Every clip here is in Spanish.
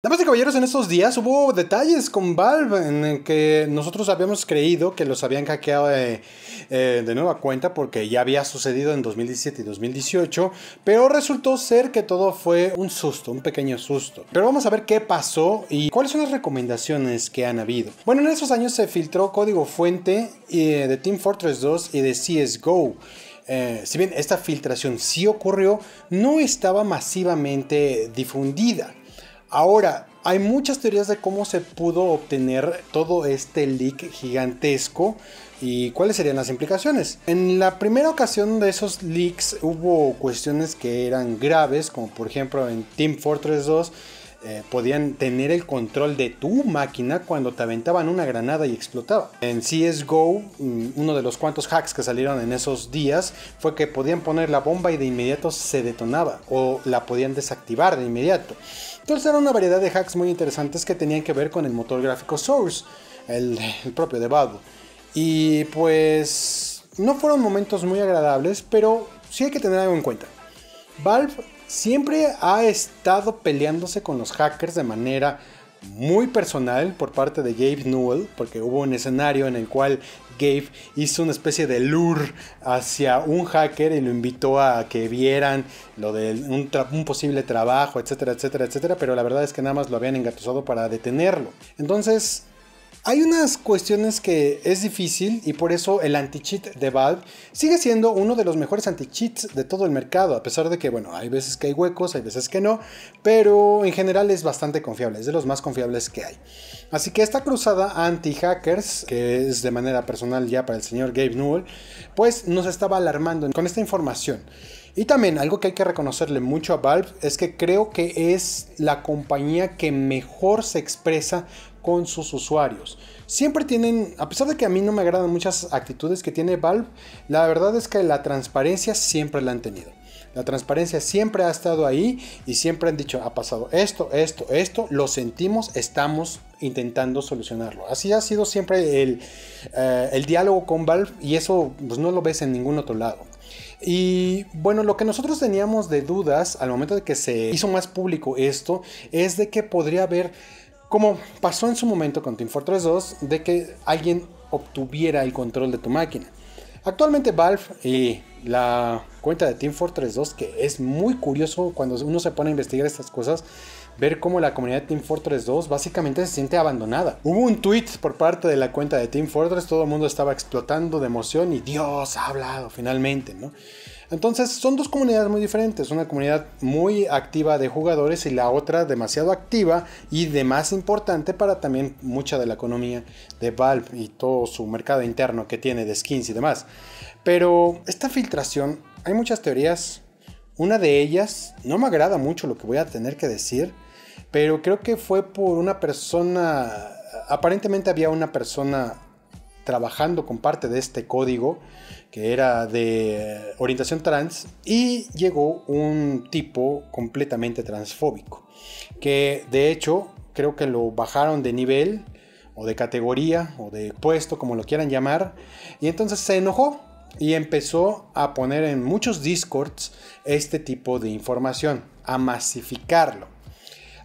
Damas y caballeros, en estos días hubo detalles con Valve en que nosotros habíamos creído que los habían hackeado eh, eh, de, nueva cuenta porque ya había sucedido en 2017 y 2018, pero resultó ser que todo fue un susto, un pequeño susto. Pero vamos a ver qué pasó y cuáles son las recomendaciones que han habido. Bueno, en esos años se filtró código fuente eh, de Team Fortress 2 y de CSGO. si bien esta filtración sí ocurrió, no estaba masivamente difundida. Ahora, hay muchas teorías de cómo se pudo obtener todo este leak gigantesco y cuáles serían las implicaciones. En la primera ocasión de esos leaks hubo cuestiones que eran graves, como por ejemplo en Team Fortress 2 eh, podían tener el control de tu máquina cuando te aventaban una granada y explotaba. En CSGO, mm, uno de los cuantos hacks que salieron en esos días fue que podían poner la bomba y de inmediato se detonaba o la podían desactivar de inmediato. Entonces era una variedad de hacks muy interesantes que tenían que ver con el motor gráfico Source, el, propio de Valve. Y pues no fueron momentos muy agradables, pero sí hay que tener algo en cuenta. Valve siempre ha estado peleándose con los hackers de manera muy personal por parte de Gabe Newell, porque hubo un escenario en el cual Gabe hizo una especie de lure hacia un hacker y lo invitó a que vieran lo de un, posible trabajo, etcétera, etcétera, etcétera, pero la verdad es que nada más lo habían engatusado para detenerlo. Entonces, hay unas cuestiones que es difícil y por eso el anti-cheat de Valve sigue siendo uno de los mejores anti-cheats de todo el mercado, a pesar de que, bueno, hay veces que hay huecos, hay veces que no, pero en general es bastante confiable, es de los más confiables que hay. Así que esta cruzada anti-hackers, que es de manera personal ya para el señor Gabe Newell, pues nos estaba alarmando con esta información. Y también algo que hay que reconocerle mucho a Valve es que creo que es la compañía que mejor se expresa con sus usuarios. Siempre tienen, a pesar de que a mí no me agradan muchas actitudes que tiene Valve, la verdad es que la transparencia siempre la han tenido. La transparencia siempre ha estado ahí y siempre han dicho, ha pasado esto, esto, esto, lo sentimos, estamos intentando solucionarlo. Así ha sido siempre el, eh, el diálogo con Valve y eso pues, no lo ves en ningún otro lado. Y bueno, lo que nosotros teníamos de dudas al momento de que se hizo más público esto es de que podría haber como pasó en su momento con Team Fortress 2, de que alguien obtuviera el control de tu máquina. Actualmente Valve y la cuenta de Team Fortress 2, que es muy curioso cuando uno se pone a investigar estas cosas, ver cómo la comunidad de Team Fortress 2 básicamente se siente abandonada. Hubo un tweet por parte de la cuenta de Team Fortress, todo el mundo estaba explotando de emoción y Dios ha hablado finalmente, ¿no? Entonces son dos comunidades muy diferentes, una comunidad muy activa de jugadores y la otra demasiado activa y de más importante para también mucha de la economía de Valve y todo su mercado interno que tiene de skins y demás. Pero esta filtración, hay muchas teorías, una de ellas, no me agrada mucho lo que voy a tener que decir, pero creo que fue por una persona, aparentemente había una persona trabajando con parte de este código que era de orientación trans y llegó un tipo completamente transfóbico que de hecho creo que lo bajaron de nivel o de categoría o de puesto como lo quieran llamar y entonces se enojó y empezó a poner en muchos discords este tipo de información a masificarlo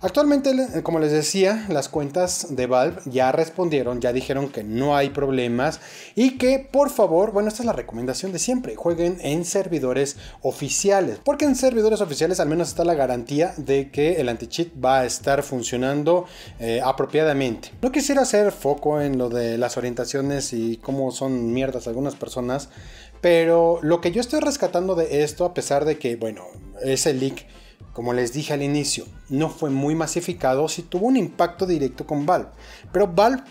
Actualmente, eh, como les decía, las cuentas de Valve ya respondieron, ya dijeron que no hay problemas y que por favor, bueno, esta es la recomendación de siempre, jueguen en servidores oficiales, porque en servidores oficiales al menos está la garantía de que el anti-cheat va a estar funcionando eh, apropiadamente. No quisiera hacer foco en lo de las orientaciones y cómo son mierdas algunas personas, pero lo que yo estoy rescatando de esto, a pesar de que, bueno, ese leak como les dije al inicio, no fue muy masificado, si tuvo un impacto directo con Valve, pero Valve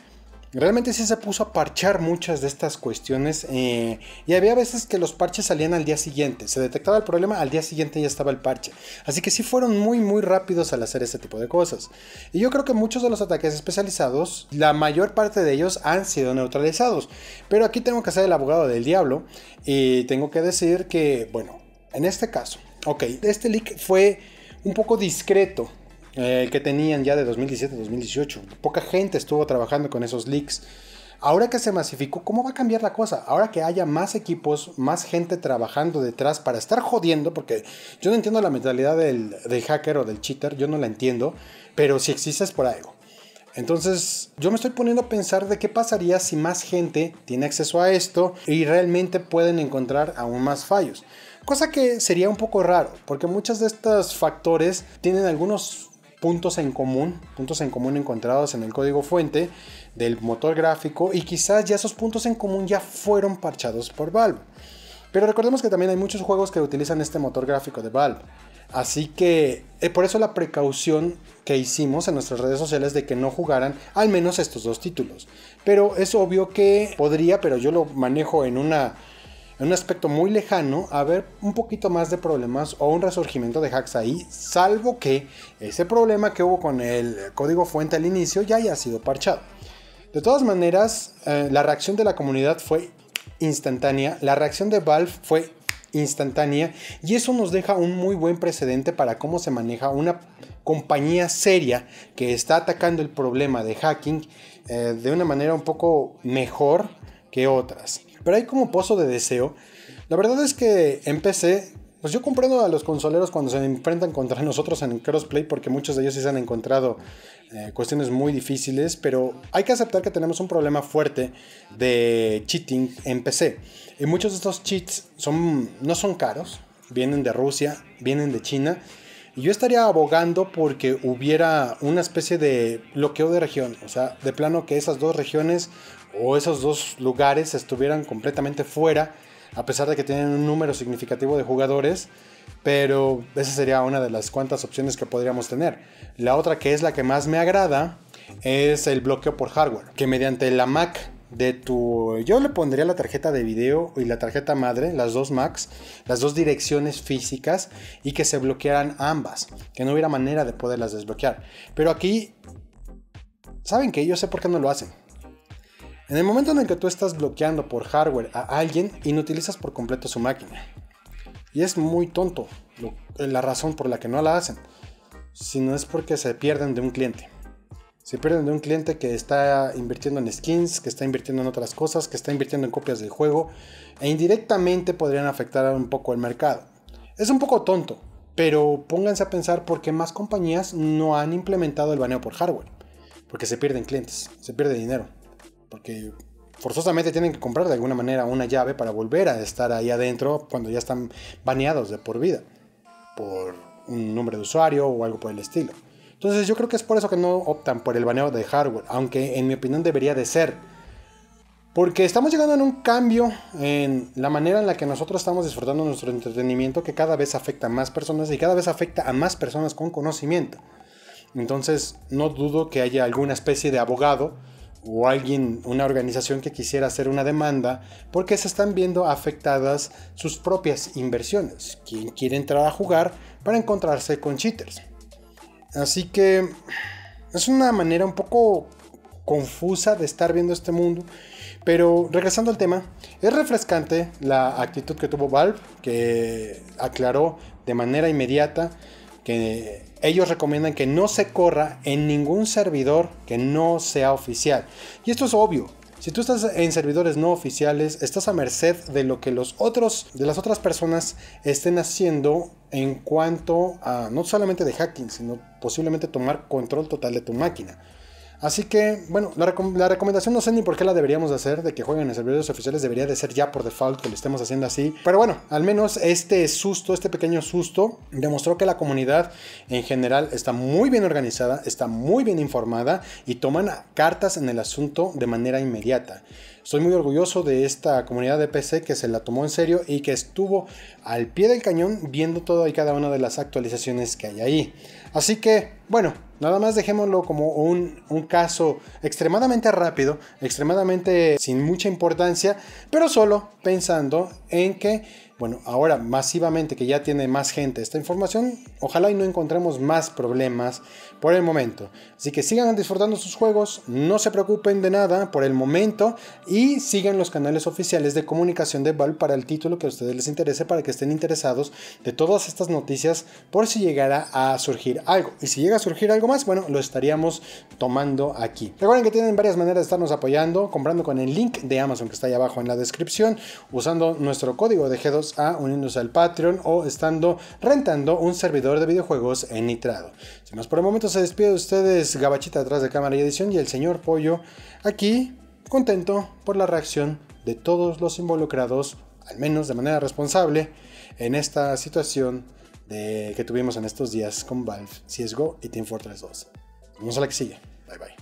Realmente sí se puso a parchar muchas de estas cuestiones eh, y había veces que los parches salían al día siguiente, se detectaba el problema, al día siguiente ya estaba el parche. Así que sí fueron muy muy rápidos al hacer este tipo de cosas. Y yo creo que muchos de los ataques especializados, la mayor parte de ellos han sido neutralizados. Pero aquí tengo que ser el abogado del diablo y tengo que decir que, bueno, en este caso, ok, este leak fue un poco discreto el eh, que tenían ya de 2017-2018. Poca gente estuvo trabajando con esos leaks. Ahora que se masificó, ¿cómo va a cambiar la cosa? Ahora que haya más equipos, más gente trabajando detrás para estar jodiendo, porque yo no entiendo la mentalidad del, del hacker o del cheater, yo no la entiendo, pero si existe es por algo. Entonces, yo me estoy poniendo a pensar de qué pasaría si más gente tiene acceso a esto y realmente pueden encontrar aún más fallos. Cosa que sería un poco raro, porque muchos de estos factores tienen algunos puntos en común, puntos en común encontrados en el código fuente del motor gráfico y quizás ya esos puntos en común ya fueron parchados por Valve. Pero recordemos que también hay muchos juegos que utilizan este motor gráfico de Valve. Así que eh, por eso la precaución que hicimos en nuestras redes sociales de que no jugaran al menos estos dos títulos. Pero es obvio que podría, pero yo lo manejo en, un aspecto muy lejano, haber un poquito más de problemas o un resurgimiento de hacks ahí, salvo que ese problema que hubo con el código fuente al inicio ya haya sido parchado. De todas maneras, eh, la reacción de la comunidad fue instantánea, la reacción de Valve fue instantánea y eso nos deja un muy buen precedente para cómo se maneja una compañía seria que está atacando el problema de hacking eh, de una manera un poco mejor que otras. Pero hay como pozo de deseo. La verdad es que empecé pues yo comprendo a los consoleros cuando se enfrentan contra nosotros en crossplay, porque muchos de ellos sí se han encontrado eh, cuestiones muy difíciles, pero hay que aceptar que tenemos un problema fuerte de cheating en PC. Y muchos de estos cheats no son caros, vienen de Rusia, vienen de China. Y yo estaría abogando porque hubiera una especie de bloqueo de región, o sea, de plano que esas dos regiones o esos dos lugares estuvieran completamente fuera a pesar de que tienen un número significativo de jugadores, pero esa sería una de las cuantas opciones que podríamos tener. La otra que es la que más me agrada es el bloqueo por hardware, que mediante la Mac de tu. Yo le pondría la tarjeta de video y la tarjeta madre, las dos Macs, las dos direcciones físicas y que se bloquearan ambas, que no hubiera manera de poderlas desbloquear. Pero aquí, ¿saben que Yo sé por qué no lo hacen. En el momento en el que tú estás bloqueando por hardware a alguien, y inutilizas por completo su máquina. Y es muy tonto eh, la razón por la que no la hacen, si no es porque se pierden de un cliente. Se pierden de un cliente que está invirtiendo en skins, que está invirtiendo en otras cosas, que está invirtiendo en copias del juego, e indirectamente podrían afectar un poco el mercado. Es un poco tonto, pero pónganse a pensar por qué más compañías no han implementado el baneo por hardware, porque se pierden clientes, se pierde dinero porque forzosamente tienen que comprar de alguna manera una llave para volver a estar ahí adentro cuando ya están baneados de por vida por un nombre de usuario o algo por el estilo. Entonces yo creo que es por eso que no optan por el baneo de hardware, aunque en mi opinión debería de ser. Porque estamos llegando a un cambio en la manera en la que nosotros estamos disfrutando nuestro entretenimiento que cada vez afecta a más personas y cada vez afecta a más personas con conocimiento. Entonces no dudo que haya alguna especie de abogado o alguien, una organización que quisiera hacer una demanda porque se están viendo afectadas sus propias inversiones. Quien quiere entrar a jugar para encontrarse con cheaters. Así que es una manera un poco confusa de estar viendo este mundo. Pero regresando al tema, es refrescante la actitud que tuvo Valve, que aclaró de manera inmediata que ellos recomiendan que no se corra en ningún servidor que no sea oficial. Y esto es obvio, si tú estás en servidores no oficiales, estás a merced de lo que los otros, de las otras personas estén haciendo en cuanto a no solamente de hacking, sino posiblemente tomar control total de tu máquina. Así que, bueno, la, recomendación no sé ni por qué la deberíamos hacer, de que jueguen en servidores oficiales, debería de ser ya por default que lo estemos haciendo así. Pero bueno, al menos este susto, este pequeño susto, demostró que la comunidad en general está muy bien organizada, está muy bien informada y toman cartas en el asunto de manera inmediata. Soy muy orgulloso de esta comunidad de PC que se la tomó en serio y que estuvo al pie del cañón viendo todo y cada una de las actualizaciones que hay ahí. Así que, bueno, nada más dejémoslo como un, un, caso extremadamente rápido, extremadamente sin mucha importancia, pero solo pensando en que bueno, ahora masivamente que ya tiene más gente esta información, ojalá y no encontremos más problemas por el momento. Así que sigan disfrutando sus juegos, no se preocupen de nada por el momento y sigan los canales oficiales de comunicación de Valve para el título que a ustedes les interese, para que estén interesados de todas estas noticias por si llegara a surgir algo. Y si llega a surgir algo más, bueno, lo estaríamos tomando aquí. Recuerden que tienen varias maneras de estarnos apoyando, comprando con el link de Amazon que está ahí abajo en la descripción, usando nuestro código de G2 a uniéndose al Patreon o estando rentando un servidor de videojuegos en Nitrado. Sin más por el momento se despide de ustedes Gabachita atrás de cámara y edición y el señor Pollo aquí contento por la reacción de todos los involucrados, al menos de manera responsable, en esta situación de, que tuvimos en estos días con Valve, CSGO y Team Fortress 2. Vamos a la que sigue. Bye bye.